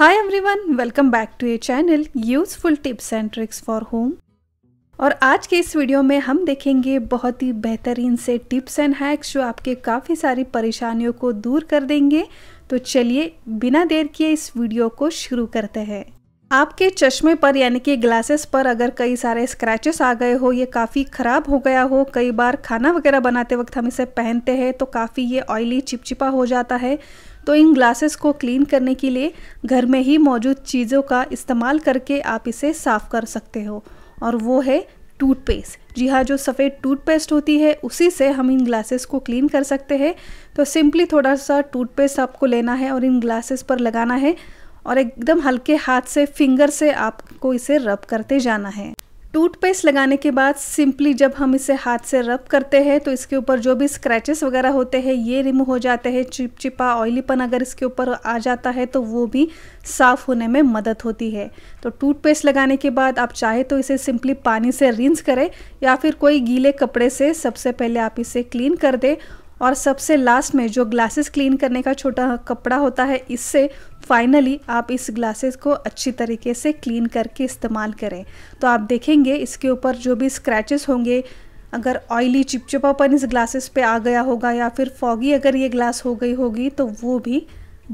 hi everyone welcome back to ये channel useful tips and tricks for home और आज के इस वीडियो में हम देखेंगे बहुत ही बेहतरीन से टिप्स एंड हैक्स जो आपके काफ़ी सारी परेशानियों को दूर कर देंगे तो चलिए बिना देर किए इस वीडियो को शुरू करते हैं आपके चश्मे पर यानी कि ग्लासेस पर अगर कई सारे स्क्रैचेस आ गए हो ये काफ़ी ख़राब हो गया हो कई बार खाना वगैरह बनाते वक्त हम इसे पहनते हैं तो काफ़ी ये ऑयली चिपचिपा हो जाता है तो इन ग्लासेस को क्लीन करने के लिए घर में ही मौजूद चीज़ों का इस्तेमाल करके आप इसे साफ़ कर सकते हो और वो है टूथपेस्ट जी हाँ जो सफ़ेद टूथपेस्ट होती है उसी से हम इन ग्लासेस को क्लीन कर सकते हैं तो सिंपली थोड़ा सा टूथपेस्ट आपको लेना है और इन ग्लासेस पर लगाना है और एकदम हल्के हाथ से फिंगर से आपको इसे रब करते जाना है टूथपेस्ट लगाने के बाद सिंपली जब हम इसे हाथ से रब करते हैं तो इसके ऊपर जो भी स्क्रैचेस वगैरह होते हैं ये रिमूव हो जाते हैं चिपचिपा ऑयलीपन अगर इसके ऊपर आ जाता है तो वो भी साफ़ होने में मदद होती है तो टूथपेस्ट लगाने के बाद आप चाहे तो इसे सिंपली पानी से रिंस करें या फिर कोई गीले कपड़े से सबसे पहले आप इसे क्लीन कर दें और सबसे लास्ट में जो ग्लासेस क्लीन करने का छोटा कपड़ा होता है इससे फाइनली आप इस ग्लासेस को अच्छी तरीके से क्लीन करके इस्तेमाल करें तो आप देखेंगे इसके ऊपर जो भी स्क्रैचेस होंगे अगर ऑयली चिपचिपापन इस ग्लासेस पे आ गया होगा या फिर फॉगी अगर ये ग्लास हो गई होगी तो वो भी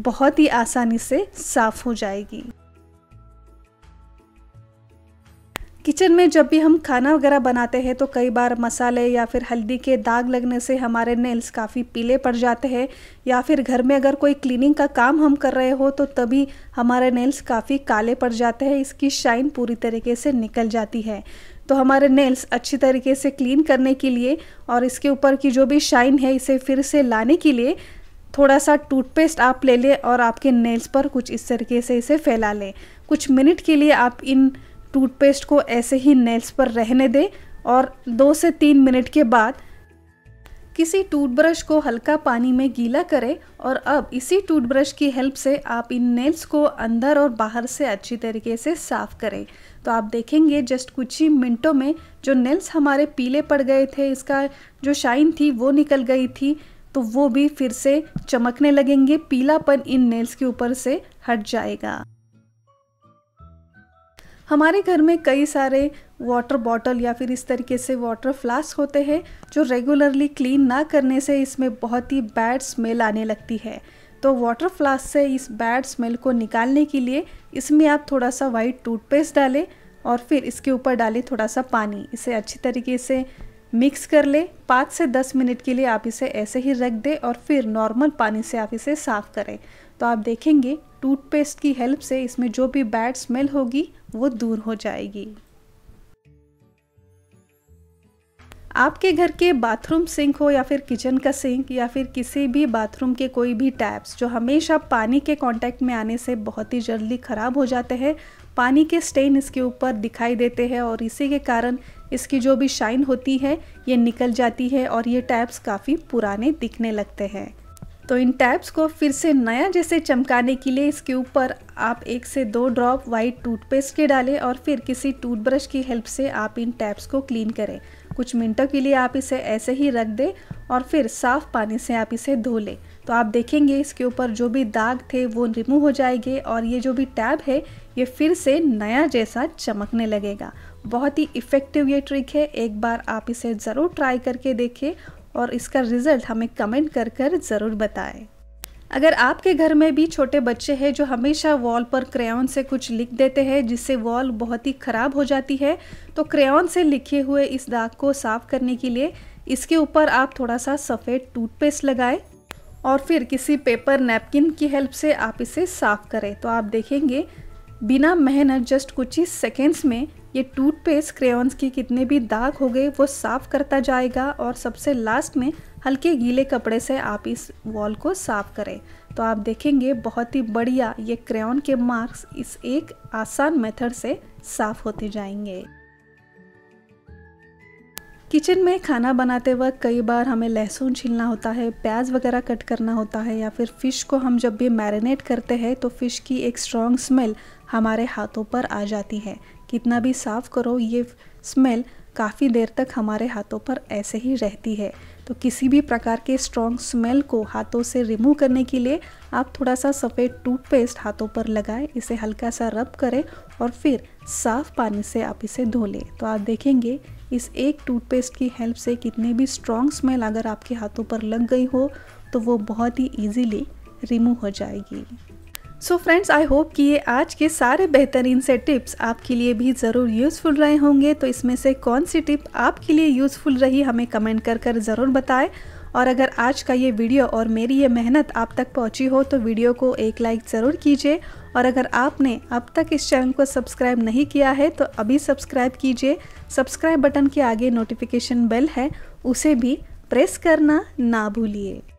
बहुत ही आसानी से साफ़ हो जाएगी किचन में जब भी हम खाना वगैरह बनाते हैं तो कई बार मसाले या फिर हल्दी के दाग लगने से हमारे नेल्स काफ़ी पीले पड़ जाते हैं या फिर घर में अगर कोई क्लीनिंग का काम हम कर रहे हो तो तभी हमारे नेल्स काफ़ी काले पड़ जाते हैं इसकी शाइन पूरी तरीके से निकल जाती है तो हमारे नेल्स अच्छी तरीके से क्लीन करने के लिए और इसके ऊपर की जो भी शाइन है इसे फिर से लाने के लिए थोड़ा सा टूथपेस्ट आप ले लें और आपके नेल्स पर कुछ इस तरीके से इसे फैला लें कुछ मिनट के लिए आप इन टूथपेस्ट को ऐसे ही नेल्स पर रहने दें और दो से तीन मिनट के बाद किसी टूथब्रश को हल्का पानी में गीला करें और अब इसी टूथब्रश की हेल्प से आप इन नेल्स को अंदर और बाहर से अच्छी तरीके से साफ़ करें तो आप देखेंगे जस्ट कुछ ही मिनटों में जो नेल्स हमारे पीले पड़ गए थे इसका जो शाइन थी वो निकल गई थी तो वो भी फिर से चमकने लगेंगे पीलापन इन नेल्स के ऊपर से हट जाएगा हमारे घर में कई सारे वाटर बॉटल या फिर इस तरीके से वाटर फ्लास्क होते हैं जो रेगुलरली क्लीन ना करने से इसमें बहुत ही बैड स्मेल आने लगती है तो वाटर फ्लास्क से इस बैड स्मेल को निकालने के लिए इसमें आप थोड़ा सा वाइट टूथपेस्ट डालें और फिर इसके ऊपर डालें थोड़ा सा पानी इसे अच्छी तरीके से मिक्स कर ले पाँच से दस मिनट के लिए आप इसे ऐसे ही रख दें और फिर नॉर्मल पानी से आप इसे साफ़ करें तो आप देखेंगे टूथपेस्ट की हेल्प से इसमें जो भी बैड स्मेल होगी वो दूर हो जाएगी आपके घर के बाथरूम सिंक हो या फिर किचन का सिंक या फिर किसी भी बाथरूम के कोई भी टैप्स जो हमेशा पानी के कांटेक्ट में आने से बहुत ही जल्दी ख़राब हो जाते हैं पानी के स्टेन इसके ऊपर दिखाई देते हैं और इसी के कारण इसकी जो भी शाइन होती है ये निकल जाती है और ये टैप्स काफ़ी पुराने दिखने लगते हैं तो इन टैब्स को फिर से नया जैसे चमकाने के लिए इसके ऊपर आप एक से दो ड्रॉप वाइट टूथपेस्ट के डालें और फिर किसी टूथब्रश की हेल्प से आप इन टैब्स को क्लीन करें कुछ मिनटों के लिए आप इसे ऐसे ही रख दें और फिर साफ़ पानी से आप इसे धो लें तो आप देखेंगे इसके ऊपर जो भी दाग थे वो रिमूव हो जाएंगे और ये जो भी टैब है ये फिर से नया जैसा चमकने लगेगा बहुत ही इफ़ेक्टिव ये ट्रिक है एक बार आप इसे ज़रूर ट्राई करके देखें और इसका रिज़ल्ट हमें कमेंट कर कर ज़रूर बताएं अगर आपके घर में भी छोटे बच्चे हैं जो हमेशा वॉल पर क्रेयन से कुछ लिख देते हैं जिससे वॉल बहुत ही ख़राब हो जाती है तो क्रेयन से लिखे हुए इस दाग को साफ़ करने के लिए इसके ऊपर आप थोड़ा सा सफ़ेद टूथपेस्ट लगाएं और फिर किसी पेपर नैपकिन की हेल्प से आप इसे साफ़ करें तो आप देखेंगे बिना मेहनत जस्ट कुछ ही सेकेंड्स में ये टूथपेस्ट क्रेयॉन्स की कितने भी दाग हो गए वो साफ़ करता जाएगा और सबसे लास्ट में हल्के गीले कपड़े से आप इस वॉल को साफ़ करें तो आप देखेंगे बहुत ही बढ़िया ये क्रेयॉन के मार्क्स इस एक आसान मेथड से साफ़ होते जाएंगे किचन में खाना बनाते वक्त कई बार हमें लहसुन छीलना होता है प्याज वगैरह कट करना होता है या फिर फ़िश को हम जब भी मैरिनेट करते हैं तो फ़िश की एक स्ट्रॉन्ग स्मेल हमारे हाथों पर आ जाती है कितना भी साफ़ करो ये स्मेल काफ़ी देर तक हमारे हाथों पर ऐसे ही रहती है तो किसी भी प्रकार के स्ट्रॉन्ग स्मेल को हाथों से रिमूव करने के लिए आप थोड़ा सा सफ़ेद टूथपेस्ट हाथों पर लगाएं इसे हल्का सा रब करें और फिर साफ़ पानी से आप इसे धो लें तो आप देखेंगे इस एक टूथपेस्ट की हेल्प से कितनी भी स्ट्रॉन्ग स्मेल अगर आपके हाथों पर लग गई हो तो वो बहुत ही ईजीली रिमूव हो जाएगी सो फ्रेंड्स आई होप कि ये आज के सारे बेहतरीन से टिप्स आपके लिए भी ज़रूर यूज़फुल रहे होंगे तो इसमें से कौन सी टिप आपके लिए यूज़फुल रही हमें कमेंट कर कर ज़रूर बताएं और अगर आज का ये वीडियो और मेरी ये मेहनत आप तक पहुंची हो तो वीडियो को एक लाइक ज़रूर कीजिए और अगर आपने अब तक इस चैनल को सब्सक्राइब नहीं किया है तो अभी सब्सक्राइब कीजिए सब्सक्राइब बटन के आगे नोटिफिकेशन बेल है उसे भी प्रेस करना ना भूलिए